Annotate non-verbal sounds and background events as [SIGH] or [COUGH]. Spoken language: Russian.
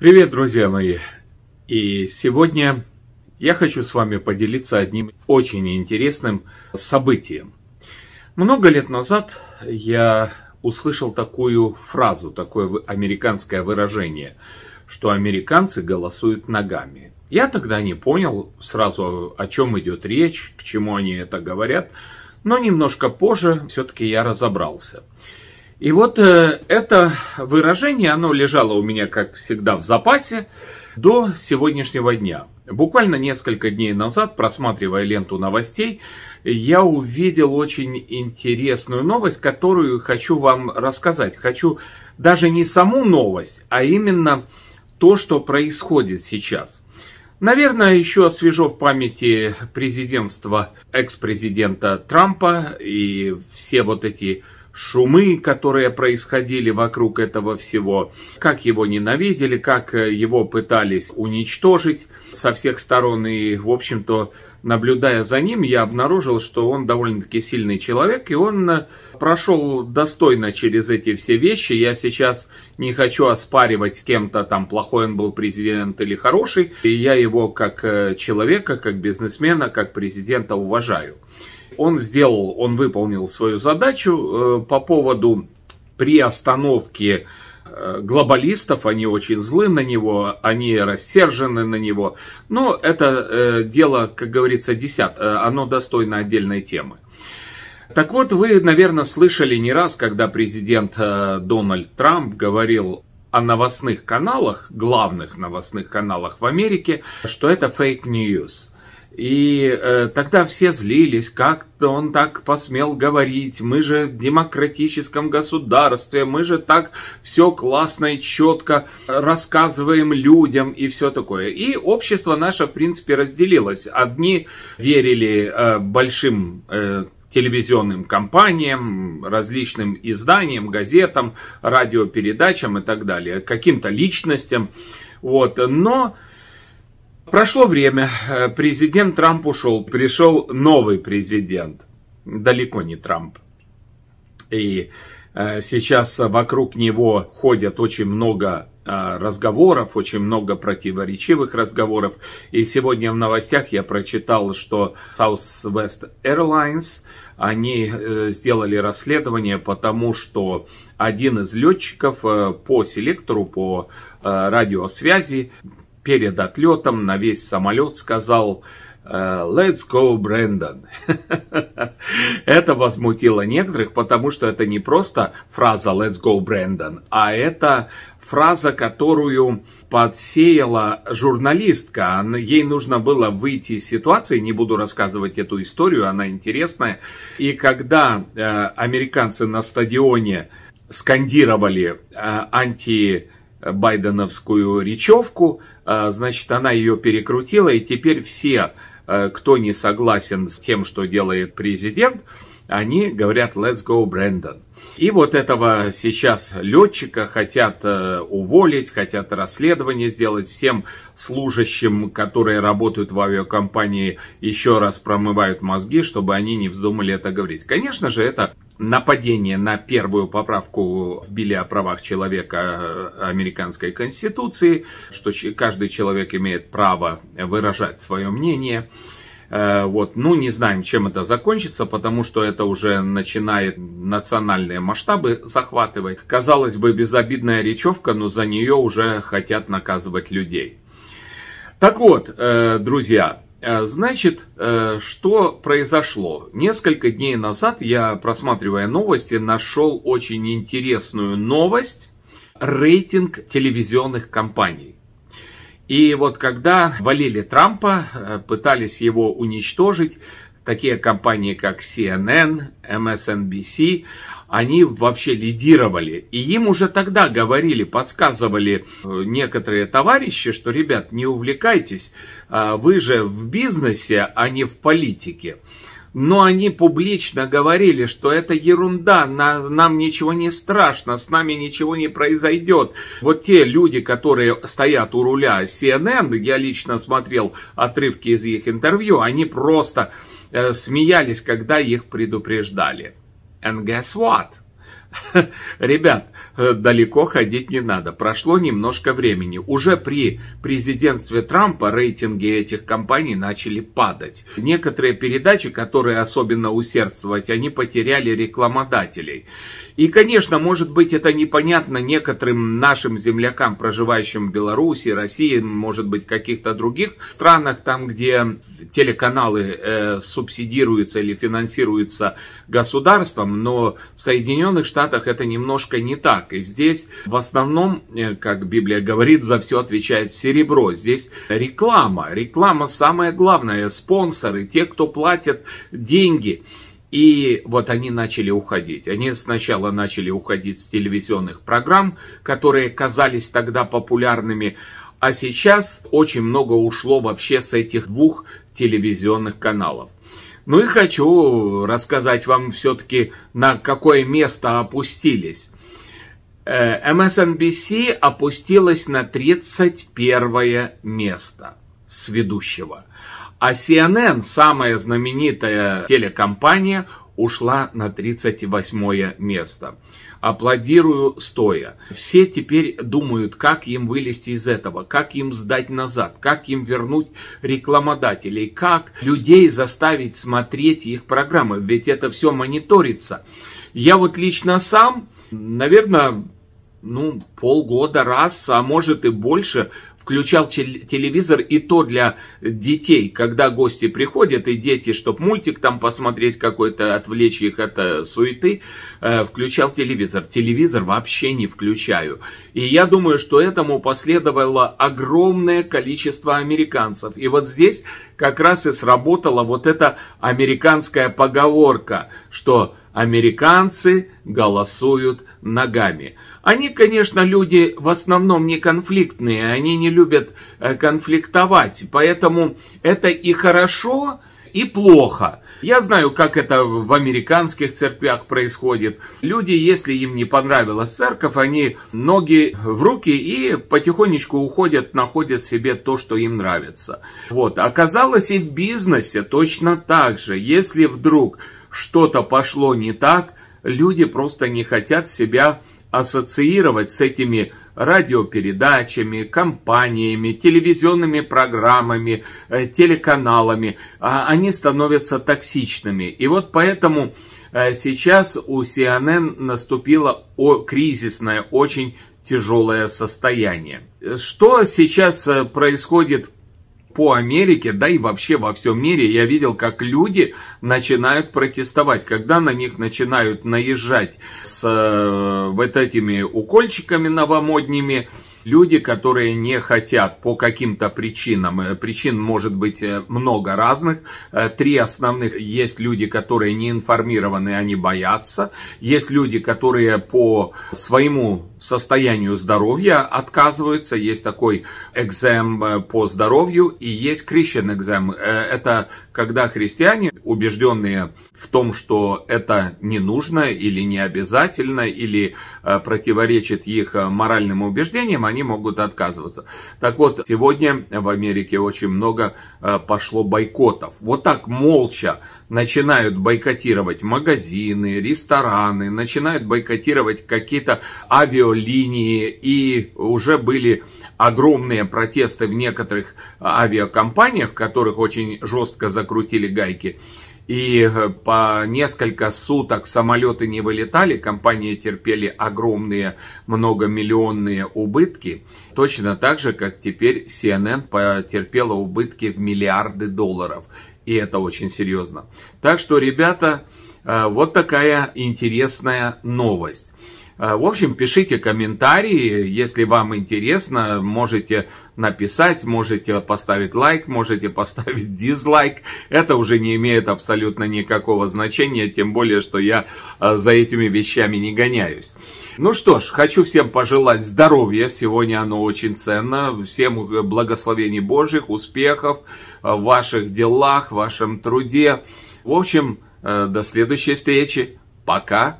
Привет, друзья мои! И сегодня я хочу с вами поделиться одним очень интересным событием. Много лет назад я услышал такую фразу, такое американское выражение, что американцы голосуют ногами. Я тогда не понял сразу, о чем идет речь, к чему они это говорят, но немножко позже все-таки я разобрался. И вот э, это выражение, оно лежало у меня, как всегда, в запасе до сегодняшнего дня. Буквально несколько дней назад, просматривая ленту новостей, я увидел очень интересную новость, которую хочу вам рассказать. Хочу даже не саму новость, а именно то, что происходит сейчас. Наверное, еще свежо в памяти президентства экс-президента Трампа и все вот эти шумы, которые происходили вокруг этого всего, как его ненавидели, как э, его пытались уничтожить со всех сторон. И, в общем-то, наблюдая за ним, я обнаружил, что он довольно-таки сильный человек, и он э, прошел достойно через эти все вещи. Я сейчас не хочу оспаривать с кем-то там, плохой он был президент или хороший. И я его как э, человека, как бизнесмена, как президента уважаю. Он сделал, он выполнил свою задачу э, по поводу приостановки э, глобалистов, они очень злы на него, они рассержены на него. Но это э, дело, как говорится, десят, оно достойно отдельной темы. Так вот, вы, наверное, слышали не раз, когда президент Дональд Трамп говорил о новостных каналах, главных новостных каналах в Америке, что это фейк-ньюс. И э, тогда все злились, как он так посмел говорить, мы же в демократическом государстве, мы же так все классно и четко рассказываем людям и все такое. И общество наше, в принципе, разделилось. Одни верили э, большим э, телевизионным компаниям, различным изданиям, газетам, радиопередачам и так далее, каким-то личностям. Вот. Но Прошло время, э, президент Трамп ушел, пришел новый президент, далеко не Трамп. И э, сейчас вокруг него ходят очень много э, разговоров, очень много противоречивых разговоров. И сегодня в новостях я прочитал, что Southwest Airlines, они сделали расследование, потому что один из летчиков по селектору, по радиосвязи перед отлетом на весь самолет сказал «Э, Let's go, Брэндон. [LAUGHS] это возмутило некоторых, потому что это не просто фраза Let's go, Брэндон, а это фраза, которую подсеяла журналистка. Ей нужно было выйти из ситуации, не буду рассказывать эту историю, она интересная. И когда э, американцы на стадионе скандировали э, анти байденовскую речевку, а, значит, она ее перекрутила, и теперь все, э, кто не согласен с тем, что делает президент, они говорят «Let's go, Брэндон». И вот этого сейчас летчика хотят э, уволить, хотят расследование сделать всем служащим, которые работают в авиакомпании, еще раз промывают мозги, чтобы они не вздумали это говорить. Конечно же, это нападение на первую поправку в Биле о правах человека э, американской конституции, что каждый человек имеет право выражать свое мнение. Э, вот, ну, не знаем, чем это закончится, потому что это уже начинает национальные масштабы захватывать. Казалось бы, безобидная речевка, но за нее уже хотят наказывать людей. Так вот, э, друзья, Э, значит, э, что произошло? Несколько дней назад я, просматривая новости, нашел очень интересную новость. Рейтинг телевизионных компаний. И вот когда валили Трампа, э, пытались его уничтожить, такие компании как CNN, MSNBC, они вообще лидировали. И им уже тогда говорили, подсказывали э, некоторые товарищи, что, ребят, не увлекайтесь, а, вы же в бизнесе, а не в политике. Но они публично говорили, что это ерунда, нам ничего не страшно, с нами ничего не произойдет. Вот те люди, которые стоят у руля CNN, я лично смотрел отрывки из их интервью, они просто э, смеялись, когда их предупреждали. And guess what? [LAUGHS] Ребят, э, далеко ходить не надо. Прошло немножко времени. Уже при президентстве Трампа рейтинги этих компаний начали падать. Некоторые передачи, которые особенно усердствовать, они потеряли рекламодателей. И, конечно, может быть, это непонятно некоторым нашим землякам, проживающим в Беларуси, России, может быть, каких-то других странах, там, где телеканалы э, субсидируются или финансируются государством, но в Соединенных Штатах это немножко не так. И здесь в основном, э, как Библия говорит, за все отвечает серебро. Здесь реклама. Реклама самое главное. Спонсоры, те, кто платят деньги. И вот они начали уходить. Они сначала начали уходить с телевизионных программ, которые казались тогда популярными, а сейчас очень много ушло вообще с этих двух телевизионных каналов. Ну и хочу рассказать вам все-таки, на какое место опустились. MSNBC э, эм опустилась на 31 место с ведущего. А CNN, самая знаменитая телекомпания, ушла на 38 место аплодирую стоя. Все теперь думают, как им вылезти из этого, как им сдать назад, как им вернуть рекламодателей, как людей заставить смотреть их программы, ведь это все мониторится. Я вот лично сам, наверное, ну, полгода раз, а может и больше, включал телевизор и то для детей, когда гости приходят, и дети, чтобы мультик там посмотреть какой-то, отвлечь их от э, суеты, э, включал телевизор. Телевизор вообще не включаю. И я думаю, что этому последовало огромное количество американцев. И вот здесь как раз и сработала вот эта американская поговорка, что Американцы голосуют ногами. Они, конечно, люди в основном не конфликтные, они не любят э, конфликтовать, поэтому это и хорошо, и плохо. Я знаю, как это в американских церквях происходит. Люди, если им не понравилась церковь, они ноги в руки и потихонечку уходят, находят себе то, что им нравится. Вот. Оказалось и в бизнесе точно так же. Если вдруг что-то пошло не так, люди просто не хотят себя ассоциировать с этими радиопередачами, компаниями, телевизионными программами, э, телеканалами. А они становятся токсичными. И вот поэтому э, сейчас у CNN наступило кризисное, очень тяжелое состояние. Что сейчас э, происходит по Америке, да и вообще во всем мире я видел, как люди начинают протестовать, когда на них начинают наезжать с э, вот этими укольчиками новомодними, люди, которые не хотят по каким-то причинам, э, причин может быть э, много разных, э, три основных, есть люди, которые не информированы, они боятся, есть люди, которые по своему состоянию здоровья отказываются, есть такой экзем по здоровью и есть крещен экзем, это когда христиане, убежденные в том, что это не нужно или не обязательно, или э, противоречит их э, моральным убеждениям, они могут отказываться. Так вот, сегодня в Америке очень много э, пошло бойкотов. Вот так молча начинают бойкотировать магазины, рестораны, начинают бойкотировать какие-то авиалинии. И уже были огромные протесты в некоторых а, авиакомпаниях, в которых очень жестко закрутили гайки и э, по несколько суток самолеты не вылетали, компании терпели огромные многомиллионные убытки, точно так же, как теперь CNN потерпела убытки в миллиарды долларов. И это очень серьезно. Так что, ребята, э, вот такая интересная новость. А, в общем, пишите комментарии, если вам интересно, можете написать, можете поставить лайк, можете поставить дизлайк. Это уже не имеет абсолютно никакого значения, тем более, что я а, за этими вещами не гоняюсь. Ну что ж, хочу всем пожелать здоровья, сегодня оно очень ценно. Всем э, благословений Божьих, успехов в ваших делах, в вашем труде. В общем, э, до следующей встречи. Пока.